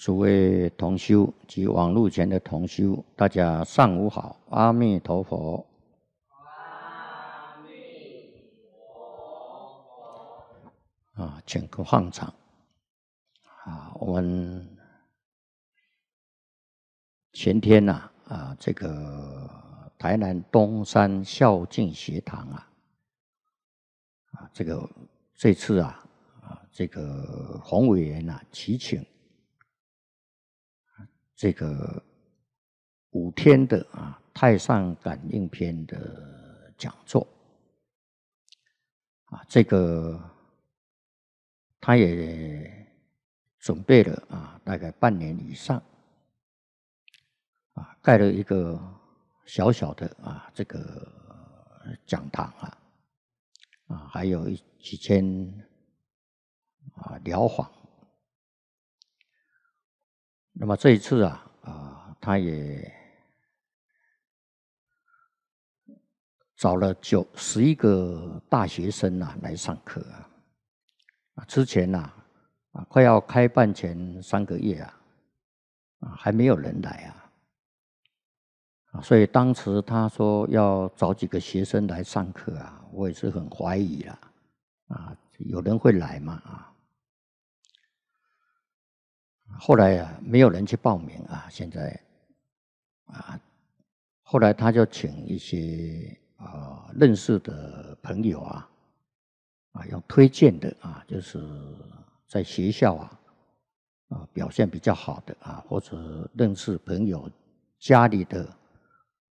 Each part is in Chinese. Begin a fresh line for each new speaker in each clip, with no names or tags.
诸位同修及网络前的同修，大家上午好，阿弥陀佛，阿弥陀佛啊，请个放场。啊，我们前天呐啊，这个台南东山孝敬学堂啊啊，这个这次啊啊，这个洪委员呐，提请。这个五天的啊《太上感应篇》的讲座，啊，这个他也准备了啊，大概半年以上，啊，盖了一个小小的啊这个讲堂啊，啊，还有几千啊辽谎。那么这一次啊，啊，他也找了九十一个大学生啊来上课啊。啊，之前呐，啊，快要开办前三个月啊，啊，还没有人来啊。啊，所以当时他说要找几个学生来上课啊，我也是很怀疑啊，啊，有人会来吗？啊？后来啊，没有人去报名啊。现在，啊，后来他就请一些啊认识的朋友啊，啊用推荐的啊，就是在学校啊，啊表现比较好的啊，或者认识朋友家里的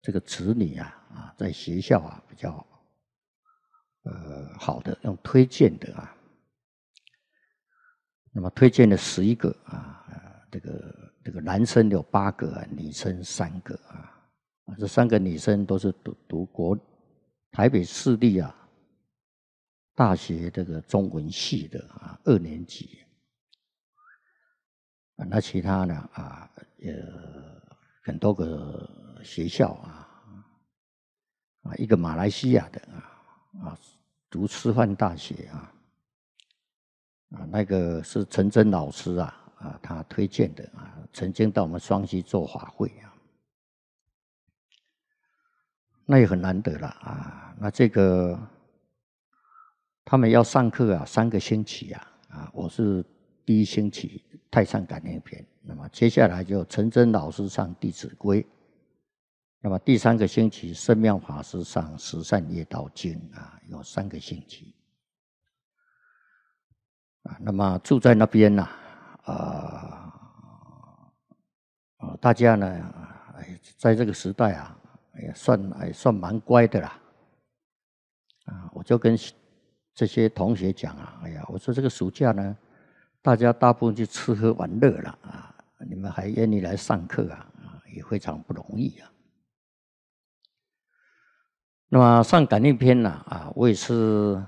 这个子女啊，啊在学校啊比较呃好的用推荐的啊。那么推荐了十一个啊。这个这个男生有八个，女生三个啊！这三个女生都是读读国台北市立啊大学这个中文系的啊，二年级啊。那其他的啊，呃，很多个学校啊，啊，一个马来西亚的啊啊，读师范大学啊啊，那个是陈真老师啊。啊，他推荐的啊，曾经到我们双溪做法会啊，那也很难得了啊。那这个他们要上课啊，三个星期啊，啊，我是第一星期《太上感应篇》，那么接下来就陈真老师上《弟子规》，那么第三个星期圣妙法师上《十善业道经》啊，有三个星期啊。那么住在那边呐。啊，啊，大家呢？哎，在这个时代啊，也算也算蛮乖的啦。啊，我就跟这些同学讲啊，哎呀，我说这个暑假呢，大家大部分就吃喝玩乐了啊，你们还愿意来上课啊？啊，也非常不容易啊。那么上感应篇呢？啊，我也是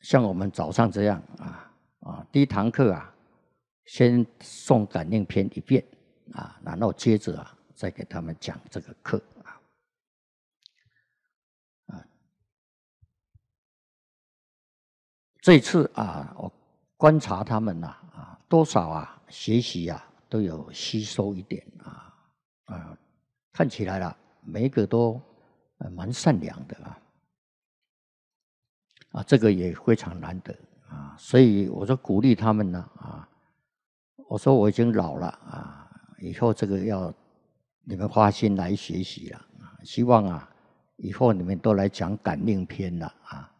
像我们早上这样啊。啊，第一堂课啊，先送感应篇一遍啊，然后接着啊，再给他们讲这个课啊。啊，这次啊，我观察他们呐，啊，多少啊，学习啊，都有吸收一点啊，啊，看起来啦，每个都蛮善良的啊，啊，这个也非常难得。啊，所以我说鼓励他们呢，啊，我说我已经老了啊，以后这个要你们花心来学习了，希望啊，以后你们都来讲感应篇了，啊，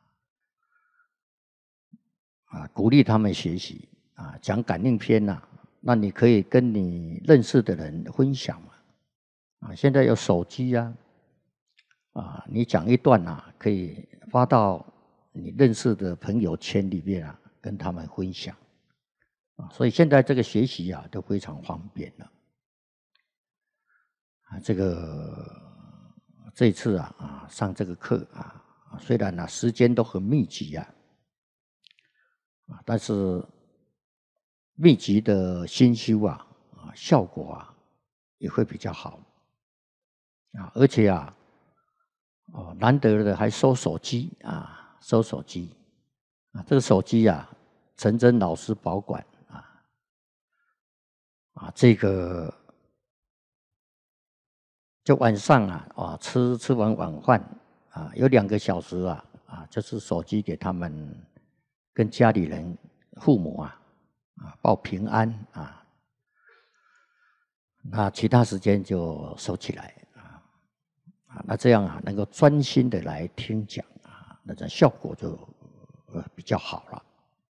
啊，鼓励他们学习，啊，讲感应篇呢，那你可以跟你认识的人分享嘛，啊，现在有手机啊，啊，你讲一段呐，可以发到。你认识的朋友圈里面啊，跟他们分享啊，所以现在这个学习啊都非常方便了啊。这个这次啊啊上这个课啊，虽然呢时间都很密集呀啊，但是密集的熏修啊啊效果啊也会比较好啊，而且啊哦难得的还收手机啊。收手机啊，这个手机呀，陈真老师保管啊啊，这个就晚上啊啊，吃吃完晚饭啊，有两个小时啊啊，就是手机给他们跟家里人父母啊啊报平安啊，那其他时间就收起来啊啊，那这样啊，能够专心的来听讲。那咱效果就呃比较好了，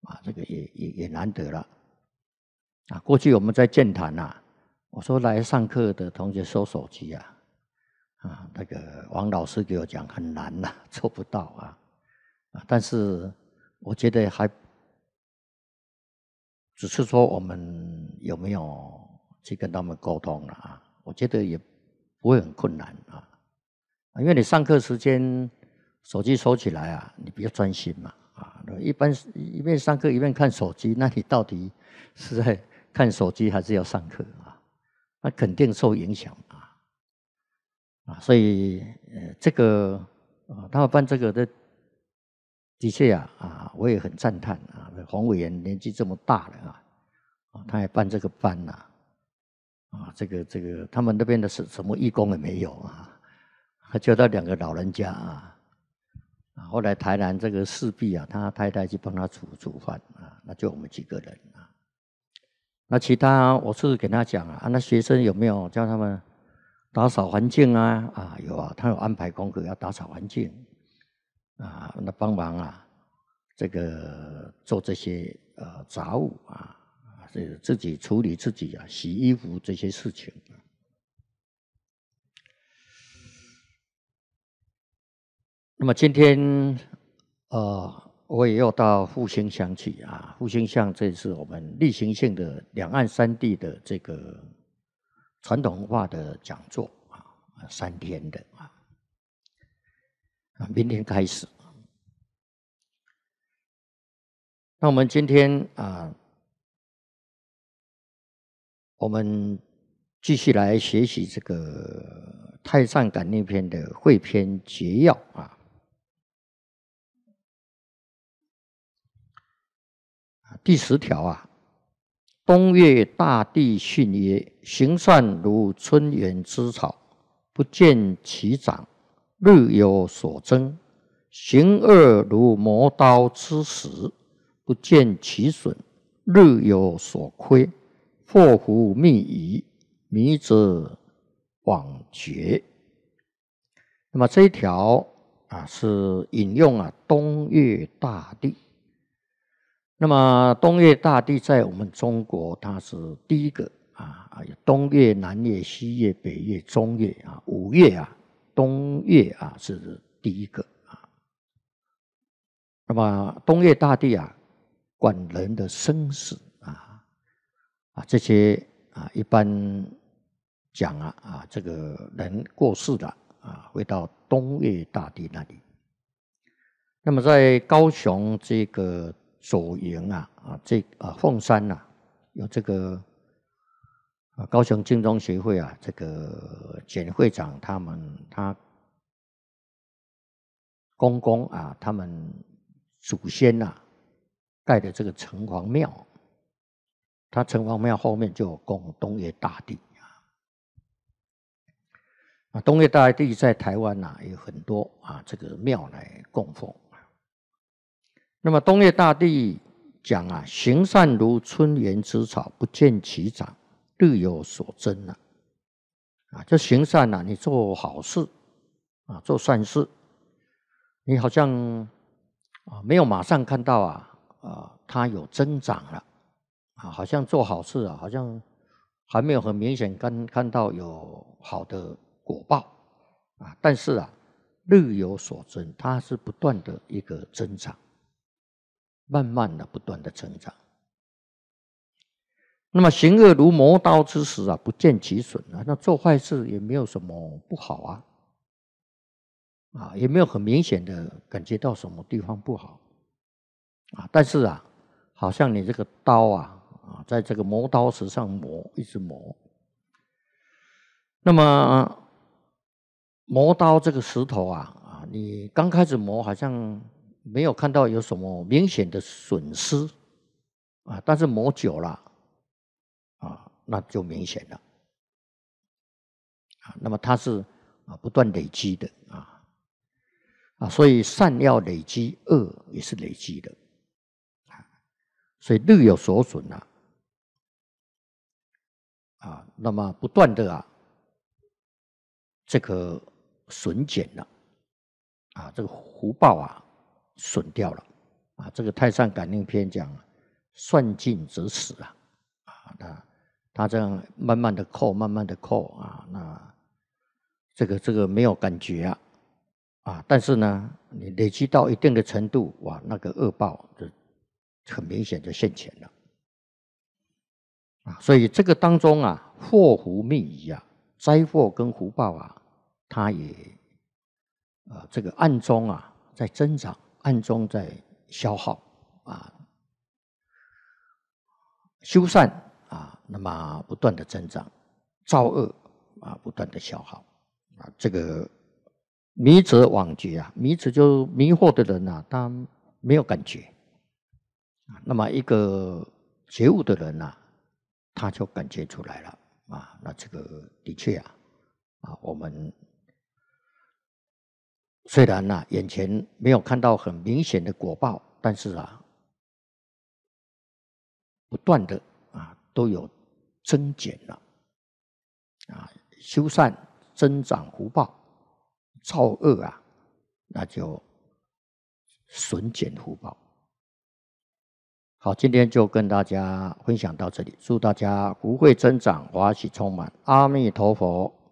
啊，这个也也也难得了，啊，过去我们在健谈呐，我说来上课的同学收手机啊，啊，那个王老师给我讲很难呐，做不到啊，啊，但是我觉得还只是说我们有没有去跟他们沟通了啊，我觉得也不会很困难啊，因为你上课时间。手机收起来啊，你比较专心嘛，啊，一般一面上课一面看手机，那你到底是在看手机还是要上课啊？那肯定受影响啊，啊，所以呃，这个啊，他们办这个的的确啊，啊，我也很赞叹啊，黄委员年纪这么大了啊，啊，他还办这个班呐，啊，这个这个，他们那边的什什么义工也没有啊，他叫到两个老人家啊。啊，后来台南这个市毕啊，他太太去帮他煮煮饭啊，那就我们几个人啊。那其他我是跟他讲啊，那学生有没有叫他们打扫环境啊？啊，有啊，他有安排功课要打扫环境啊，那帮忙啊，这个做这些呃杂物啊，啊，是自己处理自己啊，洗衣服这些事情。那么今天，呃，我也要到复兴乡去啊。复兴乡这次我们例行性的两岸三地的这个传统文化的讲座啊，三天的啊，啊，明天开始。那我们今天啊，我们继续来学习这个《太上感应篇》的汇篇节要啊。第十条啊，东岳大帝训曰：“行善如春园之草，不见其长，日有所增；行恶如磨刀之石，不见其损，日有所亏。祸福命矣，迷之罔绝。”那么这一条啊，是引用啊东岳大帝。那么东岳大帝在我们中国，他是第一个啊啊，有东岳、南岳、西岳、北岳、中岳啊，五岳啊，东岳啊是第一个啊。那么东岳大帝啊，管人的生死啊啊，这些啊一般讲啊啊，这个人过世了啊，会到东岳大帝那里。那么在高雄这个。左营啊，啊，这啊凤山呐，有这个啊高雄精装协会啊，这个简会长他们他公公啊，他们祖先呐盖的这个城隍庙，他城隍庙后面就供东岳大帝啊，东岳大帝在台湾呐有很多啊这个庙来供奉。那么东岳大帝讲啊，行善如春园之草，不见其长，日有所增呐。啊，这行善呐，你做好事啊，做善事，你好像啊没有马上看到啊啊，它有增长了啊，好像做好事啊，好像还没有很明显看看到有好的果报啊，但是啊，日有所增，它是不断的一个增长。慢慢的，不断的成长。那么，行恶如磨刀之石啊，不见其损啊。那做坏事也没有什么不好啊，啊，也没有很明显的感觉到什么地方不好啊。但是啊，好像你这个刀啊，啊，在这个磨刀石上磨，一直磨。那么，磨刀这个石头啊，啊，你刚开始磨，好像。没有看到有什么明显的损失啊，但是磨久了啊，那就明显了啊。那么它是啊不断累积的啊啊，所以善要累积，恶也是累积的，所以日有所损啊啊，那么不断的啊这个损减了啊，这个福报啊。损掉了，啊，这个《太上感应篇》讲，算尽则死啊，啊，他他这样慢慢的扣，慢慢的扣啊，那这个这个没有感觉啊，啊，但是呢，你累积到一定的程度，哇，那个恶报就很明显就现前了，啊，所以这个当中啊，祸福命矣啊，灾祸跟福报啊，它也啊，这个暗中啊，在增长。暗中在消耗，啊，修善啊，那么不断的增长；造恶啊，不断的消耗啊。这个迷者妄觉啊，迷者就迷惑的人啊，他没有感觉啊。那么一个觉悟的人呐，他就感觉出来了啊。那这个的确啊，啊，我们。虽然呐，眼前没有看到很明显的果报，但是啊，不断的啊都有增减了，啊，修善增长福报，造恶啊那就损减福报。好，今天就跟大家分享到这里，祝大家福慧增长，华喜充满，阿弥陀佛。